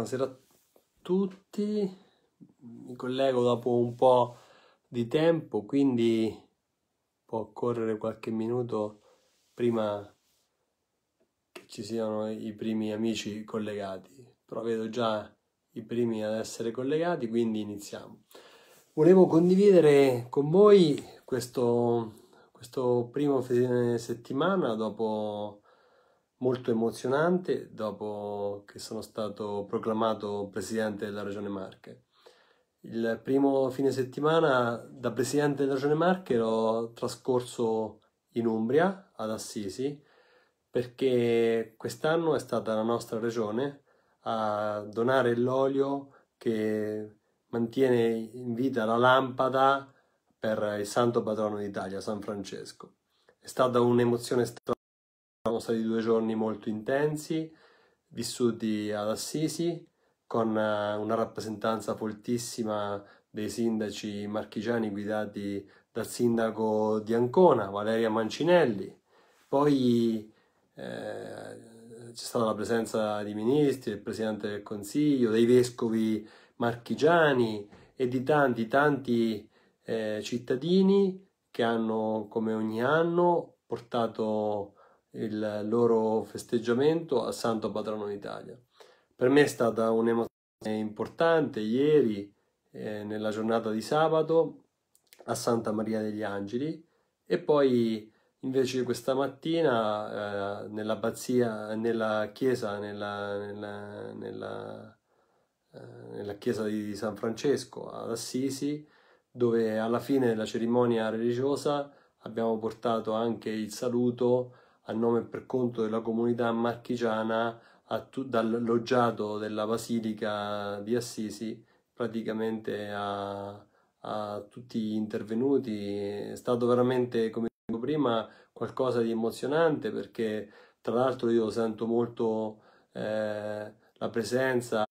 Buonasera a tutti, mi collego dopo un po' di tempo, quindi può occorrere qualche minuto prima che ci siano i primi amici collegati, però vedo già i primi ad essere collegati, quindi iniziamo. Volevo condividere con voi questo, questo primo fine settimana dopo molto emozionante dopo che sono stato proclamato presidente della Regione Marche. Il primo fine settimana da presidente della Regione Marche l'ho trascorso in Umbria, ad Assisi, perché quest'anno è stata la nostra regione a donare l'olio che mantiene in vita la lampada per il santo patrono d'Italia, San Francesco. È stata un'emozione straordinaria sono stati due giorni molto intensi, vissuti ad Assisi, con eh, una rappresentanza fortissima dei sindaci marchigiani guidati dal sindaco di Ancona, Valeria Mancinelli. Poi eh, c'è stata la presenza di ministri, del Presidente del Consiglio, dei vescovi marchigiani e di tanti, tanti eh, cittadini che hanno, come ogni anno, portato il loro festeggiamento al Santo Patrono d'Italia. Per me è stata un'emozione importante ieri, eh, nella giornata di sabato, a Santa Maria degli Angeli e poi invece questa mattina eh, nell'abbazia, nella chiesa, nella, nella, nella, eh, nella chiesa di San Francesco ad Assisi, dove alla fine della cerimonia religiosa abbiamo portato anche il saluto a nome e per conto della comunità marchigiana tu, dal loggiato della Basilica di Assisi praticamente a, a tutti gli intervenuti. È stato veramente, come dicevo prima, qualcosa di emozionante perché tra l'altro io sento molto eh, la presenza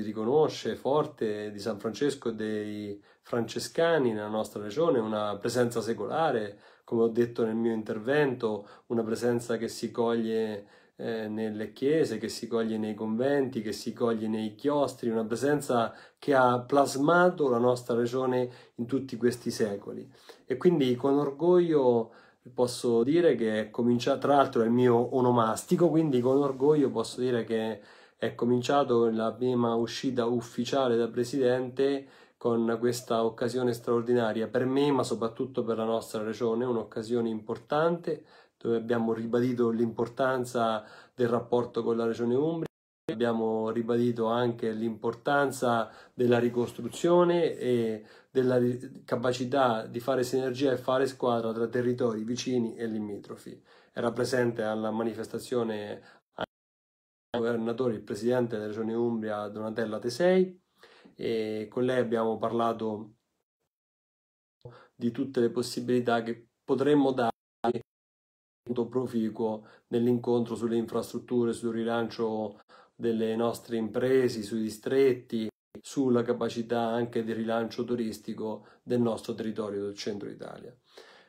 riconosce forte di San Francesco e dei francescani nella nostra regione, una presenza secolare, come ho detto nel mio intervento, una presenza che si coglie eh, nelle chiese, che si coglie nei conventi, che si coglie nei chiostri, una presenza che ha plasmato la nostra regione in tutti questi secoli. E quindi con orgoglio posso dire che è comincia, tra l'altro è il mio onomastico, quindi con orgoglio posso dire che è cominciato la prima uscita ufficiale da presidente con questa occasione straordinaria per me, ma soprattutto per la nostra regione, un'occasione importante dove abbiamo ribadito l'importanza del rapporto con la regione Umbria. Abbiamo ribadito anche l'importanza della ricostruzione e della capacità di fare sinergia e fare squadra tra territori vicini e limitrofi. Era presente alla manifestazione governatore, il presidente della regione Umbria Donatella Tesei e con lei abbiamo parlato di tutte le possibilità che potremmo dare molto proficuo nell'incontro sulle infrastrutture, sul rilancio delle nostre imprese, sui distretti, sulla capacità anche di rilancio turistico del nostro territorio del centro Italia.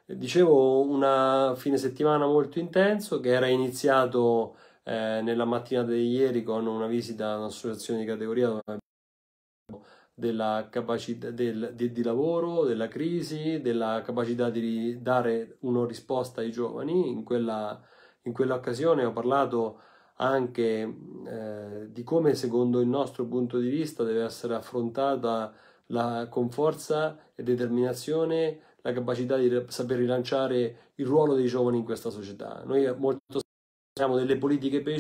Dicevo una fine settimana molto intenso che era iniziato eh, nella mattina di ieri con una visita a un'associazione di categoria dove della capacità del, di, di, lavoro, della crisi, della capacità di dare una risposta ai giovani. In, quella, in quell'occasione ho parlato anche eh, di come secondo il nostro punto di vista deve essere affrontata la, con forza e determinazione la capacità di saper rilanciare il ruolo dei giovani in questa società. Noi molto Diciamo, delle politiche per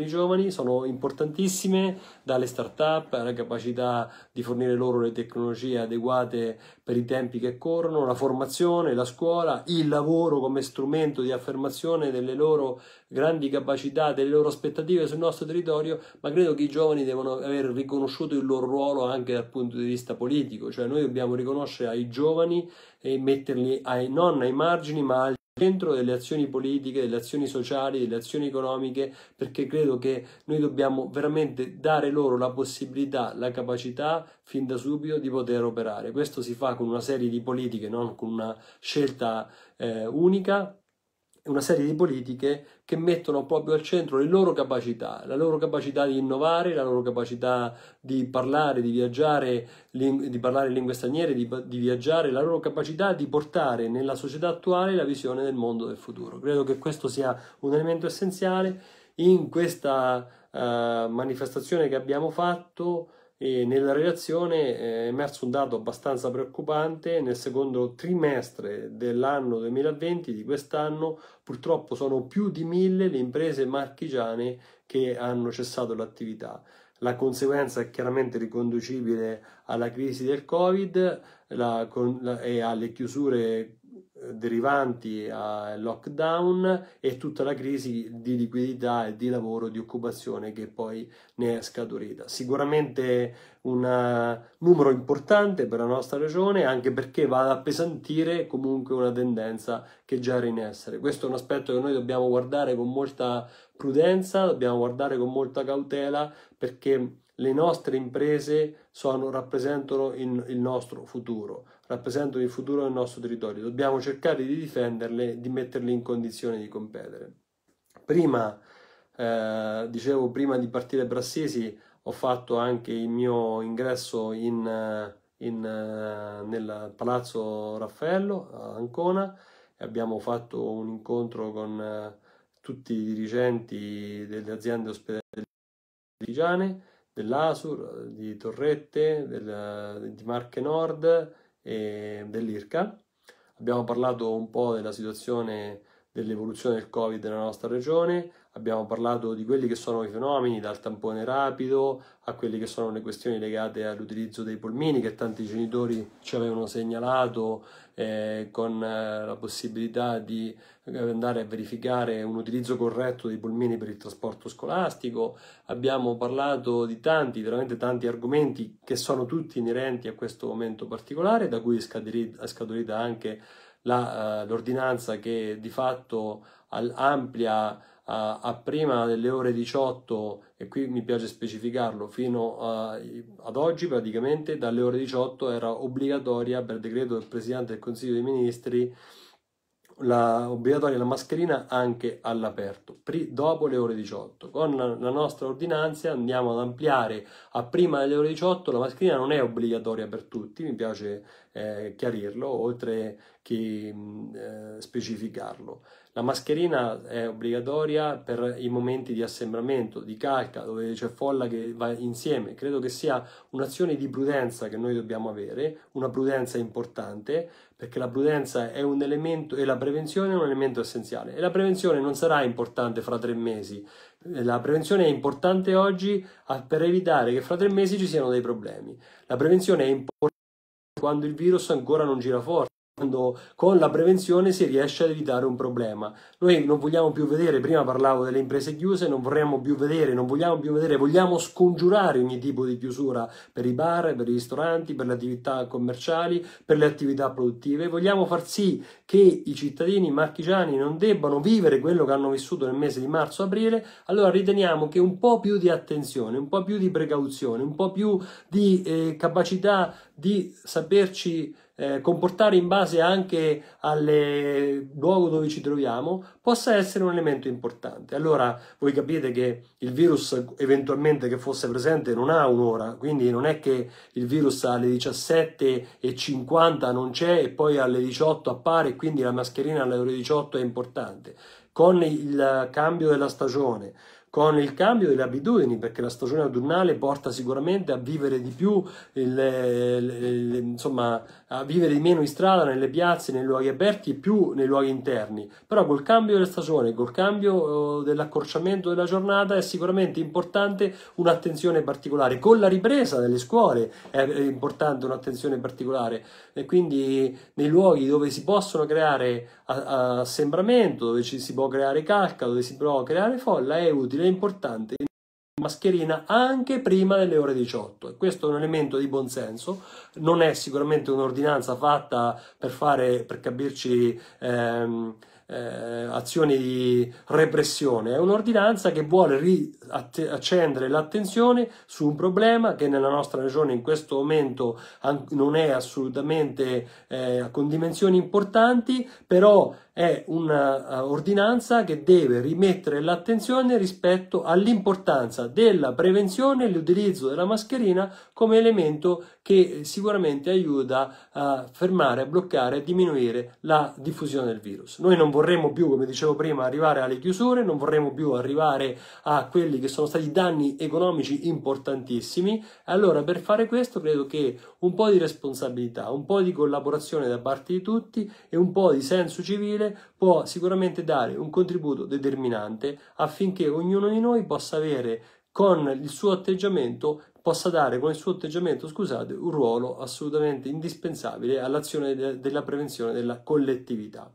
i, giovani, sono importantissime, dalle start-up alla capacità di fornire loro le tecnologie adeguate per i tempi che corrono, la formazione, la scuola, il lavoro come strumento di affermazione delle loro grandi capacità, delle loro aspettative sul nostro territorio, ma credo che i giovani devono aver riconosciuto il loro ruolo anche dal punto di vista politico, cioè noi dobbiamo riconoscere ai giovani e metterli ai, non ai margini ma al dentro delle azioni politiche, delle azioni sociali, delle azioni economiche, perché credo che noi dobbiamo veramente dare loro la possibilità, la capacità fin da subito di poter operare. Questo si fa con una serie di politiche, non con una scelta eh, unica, una serie di politiche che mettono proprio al centro le loro capacità, la loro capacità di innovare, la loro capacità di parlare, di viaggiare, di parlare lingue straniere, di, di viaggiare, la loro capacità di portare nella società attuale la visione del mondo del futuro. Credo che questo sia un elemento essenziale in questa uh, manifestazione che abbiamo fatto e nella relazione eh, è emerso un dato abbastanza preoccupante, nel secondo trimestre dell'anno 2020, di quest'anno, purtroppo sono più di mille le imprese marchigiane che hanno cessato l'attività. La conseguenza è chiaramente riconducibile alla crisi del Covid, la, con, la, e alle chiusure eh, derivanti al lockdown e tutta la crisi di liquidità e di lavoro, di occupazione che poi ne è scaturita. Sicuramente un eh, numero importante per la nostra regione anche perché va ad appesantire comunque una tendenza che già era in essere. Questo è un aspetto che noi dobbiamo guardare con molta prudenza, dobbiamo guardare con molta cautela perché le nostre imprese sono, rappresentano il, il nostro futuro futuro, rappresentano il futuro del nostro territorio. Dobbiamo cercare di difenderle, di metterle in condizione di competere. Prima, eh, dicevo, prima di partire Brassesi ho fatto anche il mio ingresso in, in, eh, nel Palazzo Raffaello a Ancona e abbiamo fatto un incontro con eh, tutti i dirigenti delle aziende ospedaliere dell'Asur, di Torrette, del, di Marche Nord e dell'Irca. Abbiamo parlato un po' della situazione dell'evoluzione del Covid nella nostra regione, abbiamo parlato di quelli che sono i fenomeni, dal tampone rapido a quelle che sono le questioni legate all'utilizzo dei polmini che tanti genitori ci avevano segnalato eh, con eh, la possibilità di eh, andare a verificare un utilizzo corretto dei polmini per il trasporto scolastico. Abbiamo parlato di tanti, veramente tanti argomenti che sono tutti inerenti a questo momento particolare, da cui è scaturita anche eh, l'ordinanza uh, che di fatto al, amplia a, a, prima delle ore 18, e qui mi piace specificarlo, fino a, ad oggi praticamente dalle ore 18 era obbligatoria per decreto del Presidente del Consiglio dei Ministri la, obbligatoria la mascherina anche all'aperto, pri, dopo le ore 18. Con la, la nostra ordinanza andiamo ad ampliare a prima delle ore 18, la mascherina non è obbligatoria per tutti, mi piace eh, chiarirlo, oltre che eh, specificarlo. La mascherina è obbligatoria per i momenti di assembramento, di calca, dove c'è folla che va insieme. Credo che sia un'azione di prudenza che noi dobbiamo avere, una prudenza importante, perché la prudenza è un elemento e la prevenzione è un elemento essenziale. E la prevenzione non sarà importante fra tre mesi. La prevenzione è importante oggi per evitare che fra tre mesi ci siano dei problemi. La prevenzione è importante quando il virus ancora non gira forte quando con la prevenzione si riesce ad evitare un problema. Noi non vogliamo più vedere, prima parlavo delle imprese chiuse, non vorremmo più vedere, non vogliamo più vedere, vogliamo scongiurare ogni tipo di chiusura per i bar, per i ristoranti, per le attività commerciali, per le attività produttive. Vogliamo far sì che i cittadini marchigiani non debbano vivere quello che hanno vissuto nel mese di marzo-aprile, allora riteniamo che un po' più di attenzione, un po' più di precauzione, un po' più di eh, capacità di saperci eh, comportare in base anche al luogo dove ci troviamo possa essere un elemento importante. Allora voi capite che il virus eventualmente che fosse presente non ha un'ora, quindi non è che il virus alle 17.50 non c'è e poi alle 18 appare e quindi la mascherina alle ore 18 è importante. Con il cambio della stagione, con il cambio delle abitudini, perché la stagione autunnale porta sicuramente a vivere di più, le, le, le, insomma, a vivere di meno in strada, nelle piazze, nei luoghi aperti e più nei luoghi interni. Però col cambio della stagione, col cambio oh, dell'accorciamento della giornata è sicuramente importante un'attenzione particolare. Con la ripresa delle scuole è importante un'attenzione particolare e quindi nei luoghi dove si possono creare assembramento, dove ci si può creare calca, dove si può creare folla è utile è importante mascherina anche prima delle ore 18 e questo è un elemento di buonsenso non è sicuramente un'ordinanza fatta per fare per capirci ehm, eh, azioni di repressione è un'ordinanza che vuole riaccendere l'attenzione su un problema che nella nostra regione in questo momento non è assolutamente eh, con dimensioni importanti però è un'ordinanza eh, che deve rimettere l'attenzione rispetto all'importanza della prevenzione e l'utilizzo della mascherina come elemento che sicuramente aiuta a fermare, a bloccare e diminuire la diffusione del virus. Noi non vorremmo più, come dicevo prima, arrivare alle chiusure, non vorremmo più arrivare a quelli che sono stati danni economici importantissimi. Allora, per fare questo, credo che un po' di responsabilità, un po' di collaborazione da parte di tutti e un po' di senso civile Israele può sicuramente dare un contributo determinante affinché ognuno di noi possa avere con il suo atteggiamento possa dare con il suo atteggiamento, scusate, un ruolo assolutamente indispensabile all'azione de della prevenzione della collettività.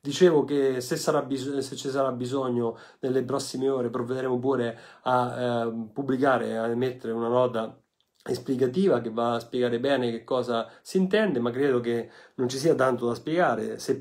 Dicevo che se, se, ci sarà bisogno nelle prossime ore provvederemo pure a eh, pubblicare, a emettere una nota esplicativa che va a spiegare bene che cosa si intende, ma credo che non ci sia tanto da spiegare. Se,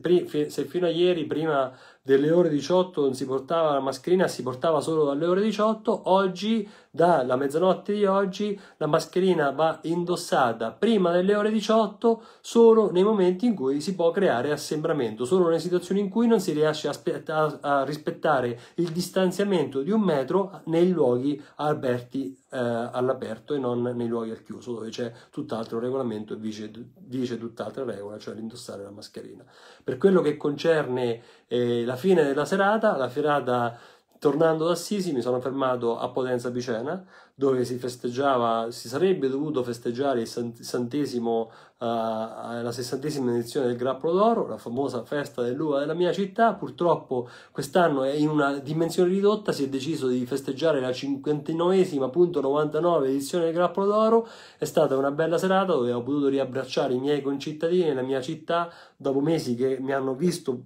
se fino a ieri prima delle ore 18 non si portava la mascherina, si portava solo dalle ore 18, oggi dalla mezzanotte di oggi la mascherina va indossata prima delle ore 18 solo nei momenti in cui si può creare assembramento, solo nelle situazioni in cui non si riesce a, a, a rispettare il distanziamento di un metro nei luoghi alberti eh, all'aperto e non nei luoghi al chiuso dove c'è tutt'altro regolamento e dice, dice tutt'altra regola, cioè l'indossare la mascherina. Per quello che concerne eh, la alla fine della serata, la serata tornando da Sisi, mi sono fermato a Potenza Picena, dove si festeggiava, si sarebbe dovuto festeggiare il sessantesimo, uh, eh, la sessantesima edizione del Grappolo d'Oro, la famosa festa dell'uva della mia città. Purtroppo quest'anno è in una dimensione ridotta si è deciso di festeggiare la 59.99 edizione del Grappolo d'Oro. È stata una bella serata dove ho potuto riabbracciare i miei concittadini e la mia città dopo mesi che mi hanno visto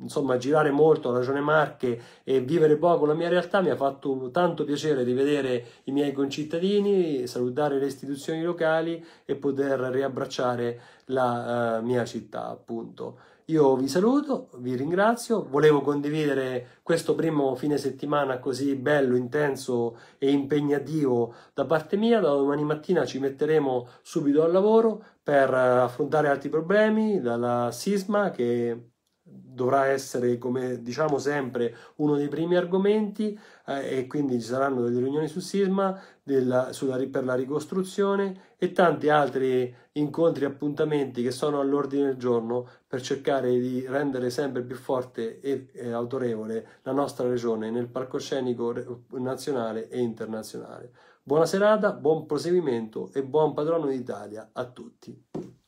insomma girare molto la Regione Marche e vivere poco la mia realtà mi ha fatto tanto piacere rivedere i miei concittadini, salutare le istituzioni locali e poter riabbracciare la uh, mia città appunto. Io vi saluto, vi ringrazio, volevo condividere questo primo fine settimana così bello, intenso e impegnativo da parte mia, da domani mattina ci metteremo subito al lavoro per eh, affrontare altri problemi, dalla sisma che dovrà essere, come diciamo sempre, uno dei primi argomenti eh, e quindi ci saranno delle riunioni su Sisma, della, sulla, per la ricostruzione e tanti altri incontri e appuntamenti che sono all'ordine del giorno per cercare di rendere sempre più forte e, e autorevole la nostra regione nel palcoscenico nazionale e internazionale. Buona serata, buon proseguimento e buon padrono d'Italia a tutti.